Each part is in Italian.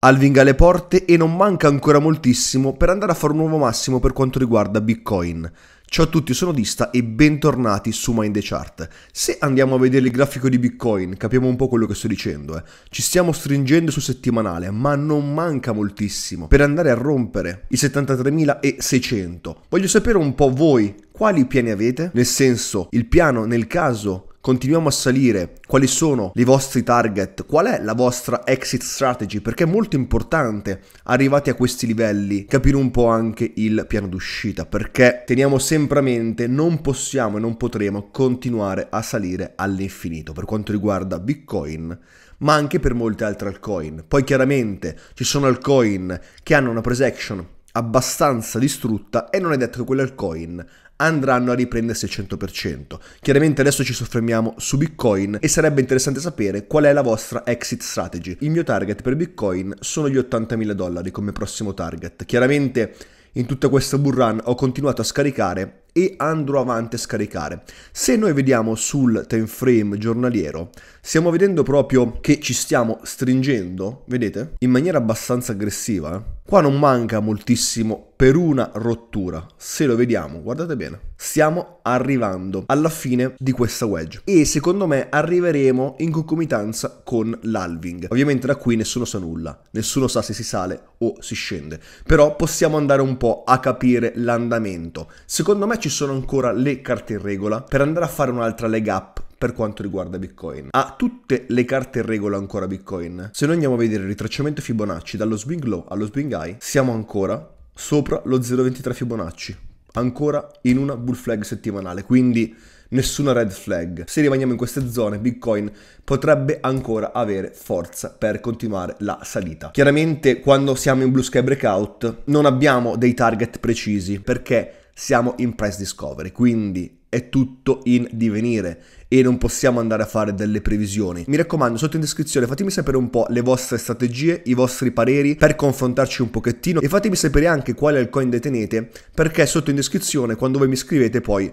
Alving alle porte e non manca ancora moltissimo per andare a fare un nuovo massimo per quanto riguarda Bitcoin. Ciao a tutti, sono Dista e bentornati su Mind the Chart. Se andiamo a vedere il grafico di Bitcoin, capiamo un po' quello che sto dicendo. Eh. Ci stiamo stringendo su settimanale, ma non manca moltissimo per andare a rompere i 73.600. Voglio sapere un po' voi quali piani avete, nel senso il piano nel caso continuiamo a salire, quali sono i vostri target, qual è la vostra exit strategy, perché è molto importante arrivati a questi livelli capire un po' anche il piano d'uscita, perché teniamo sempre a mente non possiamo e non potremo continuare a salire all'infinito per quanto riguarda Bitcoin ma anche per molte altre altcoin. Poi chiaramente ci sono altcoin che hanno una price action abbastanza distrutta e non è detto che quell'alcoin andranno a riprendersi al 100%. Chiaramente adesso ci soffermiamo su Bitcoin e sarebbe interessante sapere qual è la vostra exit strategy. Il mio target per Bitcoin sono gli 80.000 dollari come prossimo target. Chiaramente in tutta questa bull run ho continuato a scaricare e andrò avanti a scaricare. Se noi vediamo sul time frame giornaliero, stiamo vedendo proprio che ci stiamo stringendo, vedete? In maniera abbastanza aggressiva, eh. Qua non manca moltissimo per una rottura, se lo vediamo, guardate bene, stiamo arrivando alla fine di questa wedge e secondo me arriveremo in concomitanza con l'alving. Ovviamente da qui nessuno sa nulla, nessuno sa se si sale o si scende, però possiamo andare un po' a capire l'andamento. Secondo me ci sono ancora le carte in regola per andare a fare un'altra leg up per quanto riguarda Bitcoin. Ha tutte le carte in regola ancora Bitcoin. Se noi andiamo a vedere il ritracciamento Fibonacci dallo swing low allo swing high, siamo ancora sopra lo 0,23 Fibonacci, ancora in una bull flag settimanale, quindi nessuna red flag. Se rimaniamo in queste zone, Bitcoin potrebbe ancora avere forza per continuare la salita. Chiaramente quando siamo in blue sky breakout non abbiamo dei target precisi perché siamo in price discovery, quindi è tutto in divenire e non possiamo andare a fare delle previsioni. Mi raccomando, sotto in descrizione fatemi sapere un po' le vostre strategie, i vostri pareri per confrontarci un pochettino e fatemi sapere anche quale altcoin detenete perché sotto in descrizione quando voi mi scrivete poi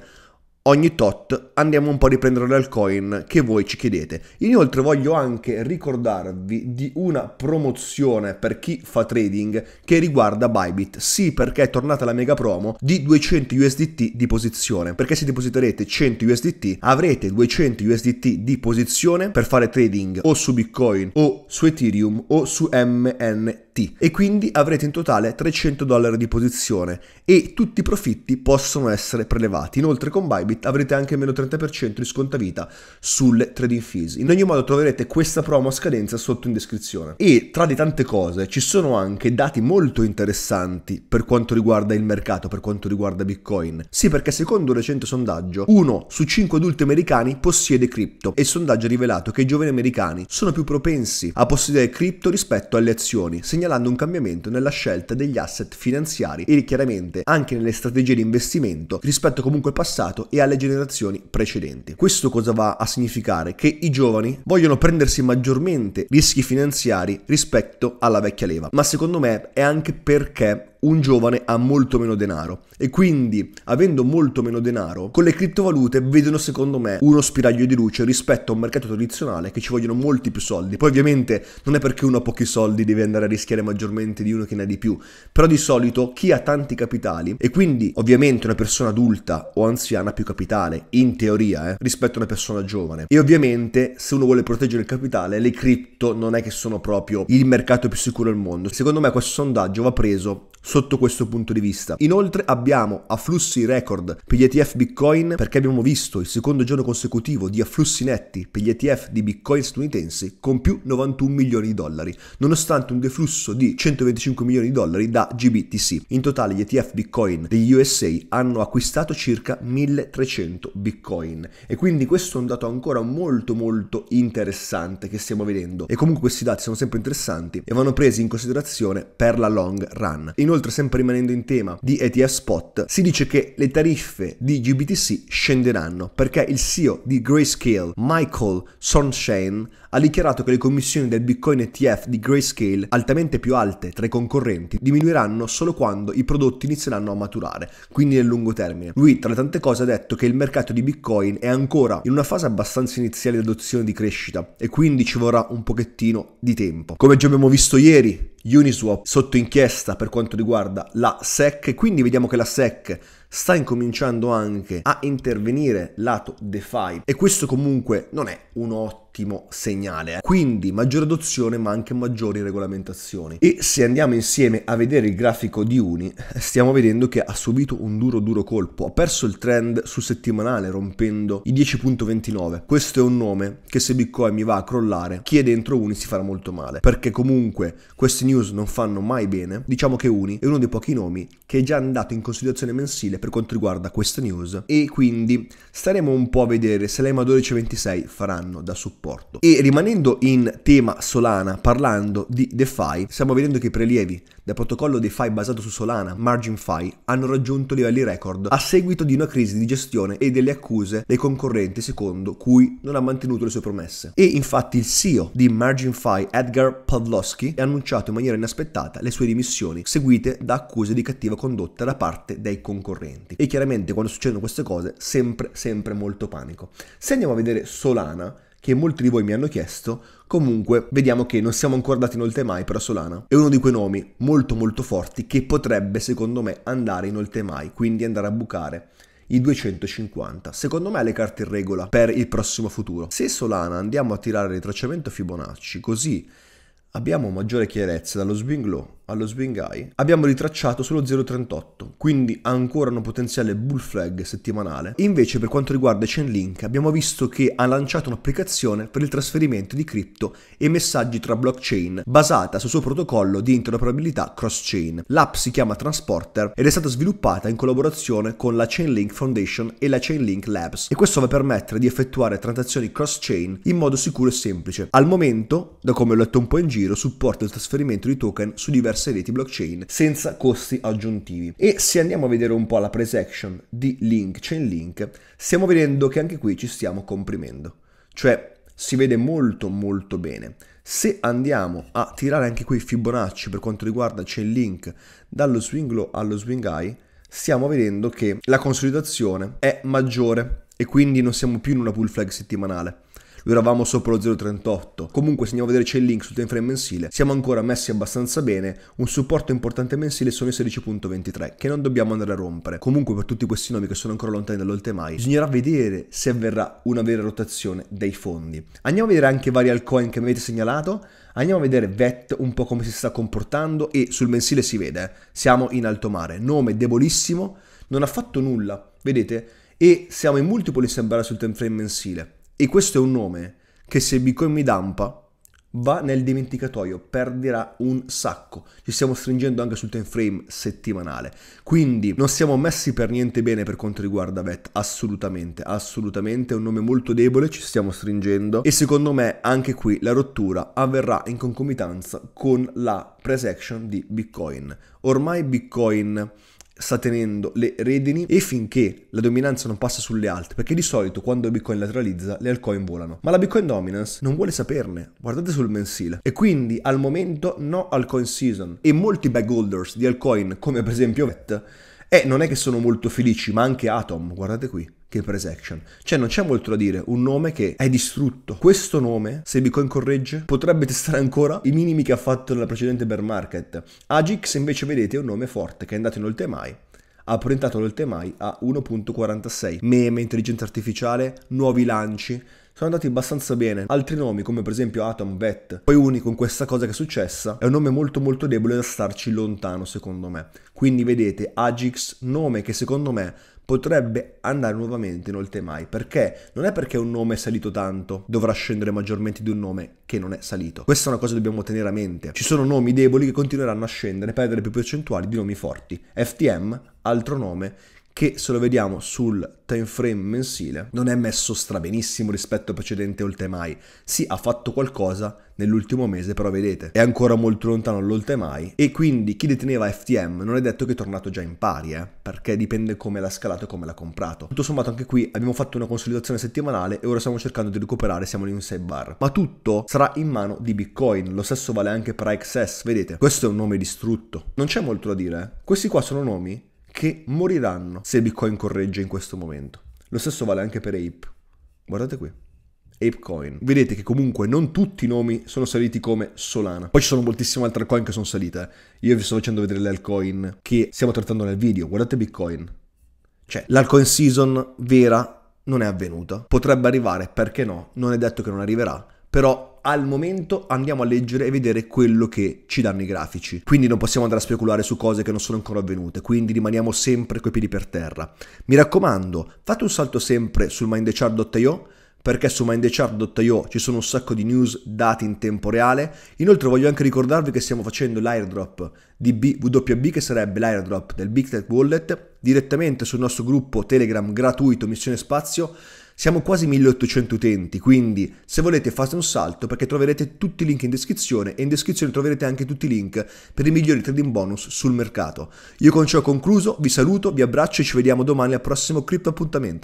Ogni tot andiamo un po' a riprendere l'alcoin che voi ci chiedete. Inoltre voglio anche ricordarvi di una promozione per chi fa trading che riguarda Bybit. Sì, perché è tornata la mega promo di 200 USDT di posizione. Perché se depositerete 100 USDT avrete 200 USDT di posizione per fare trading o su Bitcoin o su Ethereum o su MNT e quindi avrete in totale 300 dollari di posizione e tutti i profitti possono essere prelevati. Inoltre con Bybit avrete anche meno 30% di scontavita sulle trading fees. In ogni modo troverete questa promo a scadenza sotto in descrizione. E tra le tante cose ci sono anche dati molto interessanti per quanto riguarda il mercato, per quanto riguarda Bitcoin. Sì, perché secondo un recente sondaggio, uno su cinque adulti americani possiede cripto e il sondaggio ha rivelato che i giovani americani sono più propensi a possedere cripto rispetto alle azioni, segnalando un cambiamento nella scelta degli asset finanziari e chiaramente anche nelle strategie di investimento rispetto comunque al passato e al alle generazioni precedenti. Questo cosa va a significare? Che i giovani vogliono prendersi maggiormente rischi finanziari rispetto alla vecchia leva, ma secondo me è anche perché un giovane ha molto meno denaro e quindi avendo molto meno denaro con le criptovalute vedono secondo me uno spiraglio di luce rispetto a un mercato tradizionale che ci vogliono molti più soldi. Poi ovviamente non è perché uno ha pochi soldi deve andare a rischiare maggiormente di uno che ne ha di più, però di solito chi ha tanti capitali e quindi ovviamente una persona adulta o anziana ha più capitale in teoria eh, rispetto a una persona giovane e ovviamente se uno vuole proteggere il capitale le cripto non è che sono proprio il mercato più sicuro al mondo. Secondo me questo sondaggio va preso sotto questo punto di vista. Inoltre abbiamo afflussi record per gli ETF Bitcoin perché abbiamo visto il secondo giorno consecutivo di afflussi netti per gli ETF di Bitcoin statunitensi con più 91 milioni di dollari, nonostante un deflusso di 125 milioni di dollari da GBTC. In totale gli ETF Bitcoin degli USA hanno acquistato circa 1300 Bitcoin e quindi questo è un dato ancora molto molto interessante che stiamo vedendo e comunque questi dati sono sempre interessanti e vanno presi in considerazione per la long run. Inoltre Inoltre, sempre rimanendo in tema di ETS spot, si dice che le tariffe di GBTC scenderanno perché il CEO di Grayscale, Michael Sonshane, ha dichiarato che le commissioni del Bitcoin ETF di Grayscale, altamente più alte tra i concorrenti, diminuiranno solo quando i prodotti inizieranno a maturare, quindi nel lungo termine. Lui, tra le tante cose, ha detto che il mercato di Bitcoin è ancora in una fase abbastanza iniziale di adozione di crescita e quindi ci vorrà un pochettino di tempo. Come già abbiamo visto ieri, Uniswap sotto inchiesta per quanto riguarda la SEC, quindi vediamo che la SEC sta incominciando anche a intervenire lato DeFi e questo comunque non è un ottimo segnale. Eh. Quindi maggiore adozione ma anche maggiori regolamentazioni. E se andiamo insieme a vedere il grafico di Uni, stiamo vedendo che ha subito un duro duro colpo, ha perso il trend sul settimanale rompendo i 10.29. Questo è un nome che se Bitcoin mi va a crollare, chi è dentro Uni si farà molto male, perché comunque queste news non fanno mai bene. Diciamo che Uni è uno dei pochi nomi che è già andato in considerazione mensile per quanto riguarda questa news e quindi staremo un po' a vedere se l'EMA 1226 faranno da supporto. E rimanendo in tema Solana, parlando di DeFi, stiamo vedendo che i prelievi del protocollo DeFi basato su Solana, MarginFi, hanno raggiunto livelli record a seguito di una crisi di gestione e delle accuse dei concorrenti secondo cui non ha mantenuto le sue promesse. E infatti il CEO di MarginFi, Edgar Pavlovsky, ha annunciato in maniera inaspettata le sue dimissioni, seguite da accuse di cattiva condotta da parte dei concorrenti clienti. E chiaramente quando succedono queste cose, sempre, sempre molto panico. Se andiamo a vedere Solana, che molti di voi mi hanno chiesto, comunque vediamo che non siamo ancora andati inoltre mai, però Solana è uno di quei nomi molto molto forti che potrebbe secondo me andare inoltre mai, quindi andare a bucare i 250. Secondo me le carte in regola per il prossimo futuro. Se Solana andiamo a tirare il ritracciamento Fibonacci, così abbiamo maggiore chiarezza dallo swing low allo swing high, abbiamo ritracciato solo 0,38, quindi ancora un potenziale bull flag settimanale. Invece per quanto riguarda Chainlink abbiamo visto che ha lanciato un'applicazione per il trasferimento di cripto e messaggi tra blockchain basata sul suo protocollo di interoperabilità cross-chain. L'app si chiama Transporter ed è stata sviluppata in collaborazione con la Chainlink Foundation e la Chainlink Labs e questo va a permettere di effettuare transazioni cross-chain in modo sicuro e semplice. Al momento, da come ho letto un po' in giro, supporta il trasferimento di token su diversi diverse reti blockchain senza costi aggiuntivi. E se andiamo a vedere un po' la price action di Link Chainlink, stiamo vedendo che anche qui ci stiamo comprimendo. Cioè si vede molto molto bene. Se andiamo a tirare anche qui Fibonacci per quanto riguarda Chainlink dallo swing low allo swing high, stiamo vedendo che la consolidazione è maggiore e quindi non siamo più in una pull flag settimanale eravamo sopra lo 0,38. Comunque se andiamo a vedere c'è il link sul time frame mensile, siamo ancora messi abbastanza bene, un supporto importante mensile sono i 16.23 che non dobbiamo andare a rompere. Comunque per tutti questi nomi che sono ancora lontani dall'oltemai, bisognerà vedere se avverrà una vera rotazione dei fondi. Andiamo a vedere anche vari altcoin che mi avete segnalato, andiamo a vedere VET un po' come si sta comportando e sul mensile si vede, eh. siamo in alto mare, nome debolissimo, non ha fatto nulla, vedete? E siamo in multipoli sembra sul time frame mensile. E questo è un nome che se Bitcoin mi dampa va nel dimenticatoio, perderà un sacco. Ci stiamo stringendo anche sul time frame settimanale. Quindi non siamo messi per niente bene per quanto riguarda VET, assolutamente, assolutamente, è un nome molto debole, ci stiamo stringendo e secondo me anche qui la rottura avverrà in concomitanza con la price action di Bitcoin. Ormai Bitcoin sta tenendo le redini e finché la dominanza non passa sulle altre, perché di solito quando Bitcoin lateralizza le altcoin volano, ma la Bitcoin dominance non vuole saperne, guardate sul mensile. E quindi al momento no altcoin season e molti backholders di altcoin come per esempio VET, eh, non è che sono molto felici, ma anche Atom, guardate qui che il price action. Cioè non c'è molto da dire, un nome che è distrutto. Questo nome, se Bitcoin corregge, potrebbe testare ancora i minimi che ha fatto nella precedente bear market. Agix invece vedete è un nome forte che è andato in all mai ha l'oltre mai a 1.46. Meme, intelligenza artificiale, nuovi lanci. Sono andati abbastanza bene. Altri nomi, come per esempio Atom Vet, poi unico con questa cosa che è successa, è un nome molto molto debole da starci lontano, secondo me. Quindi vedete, Agix, nome che secondo me potrebbe andare nuovamente in oltremai. Perché? Non è perché un nome è salito tanto, dovrà scendere maggiormente di un nome che non è salito. Questa è una cosa che dobbiamo tenere a mente. Ci sono nomi deboli che continueranno a scendere, perdere più percentuali di nomi forti. FTM, altro nome che se lo vediamo sul time frame mensile non è messo strabenissimo rispetto al precedente all time Sì, ha fatto qualcosa nell'ultimo mese, però vedete, è ancora molto lontano l'all e quindi chi deteneva FTM non è detto che è tornato già in pari, eh, perché dipende come l'ha scalato e come l'ha comprato. Tutto sommato anche qui abbiamo fatto una consolidazione settimanale e ora stiamo cercando di recuperare, siamo lì in 6 bar. Ma tutto sarà in mano di Bitcoin, lo stesso vale anche per AXS, vedete, questo è un nome distrutto. Non c'è molto da dire, eh. questi qua sono nomi che moriranno se Bitcoin corregge in questo momento. Lo stesso vale anche per Ape. Guardate qui. ApeCoin. Vedete che comunque non tutti i nomi sono saliti come Solana. Poi ci sono moltissime altre coin che sono salite. Io vi sto facendo vedere le altcoin che stiamo trattando nel video. Guardate Bitcoin. Cioè, l'alcoin season vera non è avvenuta. Potrebbe arrivare, perché no? Non è detto che non arriverà. Però al momento andiamo a leggere e vedere quello che ci danno i grafici. Quindi non possiamo andare a speculare su cose che non sono ancora avvenute, quindi rimaniamo sempre coi piedi per terra. Mi raccomando, fate un salto sempre sul mindchart.io perché su mindchart.io ci sono un sacco di news dati in tempo reale. Inoltre voglio anche ricordarvi che stiamo facendo l'airdrop di BWB, che sarebbe l'airdrop del Big Tech Wallet, direttamente sul nostro gruppo Telegram gratuito Missione Spazio siamo quasi 1800 utenti, quindi se volete fate un salto perché troverete tutti i link in descrizione e in descrizione troverete anche tutti i link per i migliori trading bonus sul mercato. Io con ciò ho concluso, vi saluto, vi abbraccio e ci vediamo domani al prossimo crypto appuntamento.